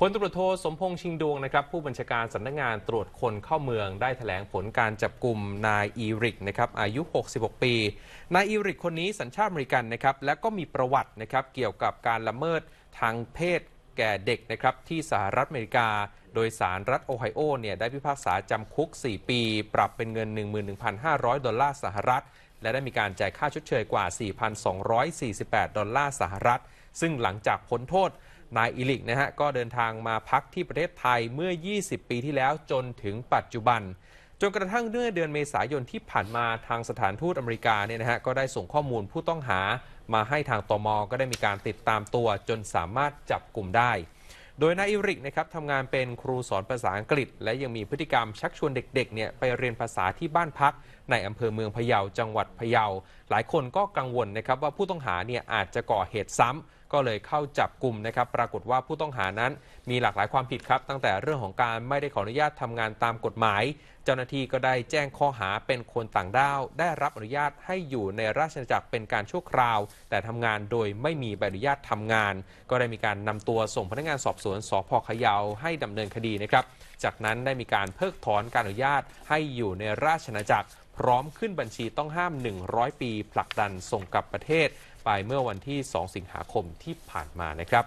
พลตุรโทสมพงษ์ชิงดวงนะครับผู้บัญชาการสำนักงงานตรวจคนเข้าเมือง ได้ถแถลงผลการจับกลุ่มนายอีริกนะครับอายุ 66 ปี นายอีริกคนนี้สัญชาติอเมริกันนะครับและก็มีประวัตินะครับเกี่ยวกับการละเมิดทางเพศแก่เด็กนะครับที่สหรัฐอเมริกา โดยสารรัฐโอไฮโอเนี่ยได้พิพากษาจำคุก 4 ปีปรับเป็นเงิน 11,500 ดอลลาร์สหรัฐ และได้มีการจ่ายค่าชดเชยกว่า4,248ดอลลาร์สหรัฐซึ่งหลังจากพ้นโทษนายอิลิกนะฮะก็เดินทางมาพักที่ประเทศไทยเมื่อ 20 ปีที่แล้วจนถึงปัจจุบัน จนกระทั่งเมื่อเดือนเมษายนที่ผ่านมาทางสถานทูตอเมริกาเนี่ยนะฮะก็ได้ส่งข้อมูลผู้ต้องหามาให้ทางตมก็ได้มีการติดตามตัว จนสามารถจับกลุ่มได้ โดยนายอิริกนะครับทำงานเป็นครูสอนภาษาอังกฤษ และยังมีพฤติกรรมชักชวนเด็กๆเนี่ยไปเรียนภาษาที่บ้านพักในอำเภอเมืองพะเยาจังหวัดพะเยา หลายคนก็กังวลนะครับว่าผู้ต้องหาเนี่ยอาจจะก่อเหตุซ้ำก็เลยเข้าจับกลุ่มนะครับ ปรากฏว่าผู้ต้องหานั้นมีหลากหลายความผิดครับ ตั้งแต่เรื่องของการไม่ได้ขออนุญาตทำงานตามกฎหมาย เจ้าหน้าที่ก็ได้แจ้งข้อหาเป็นคนต่างด้าว ได้รับอนุญาตให้อยู่ในราชอาณาจักรเป็นการชั่วคราว แต่ทำงานโดยไม่มีใบอนุญาตทำงาน ก็ได้มีการนำตัวส่งพนักงานสอบสวนสพขยาวให้ดำเนินคดีนะครับ จากนั้นได้มีการเพิกถอนการอนุญาตให้อยู่ในราชอาณาจักร พร้อมขึ้นบัญชีต้องห้าม 100 ปี ผลักดันส่งกลับประเทศไปเมื่อวันที่ 2 สิงหาคมที่ผ่านมานะครับ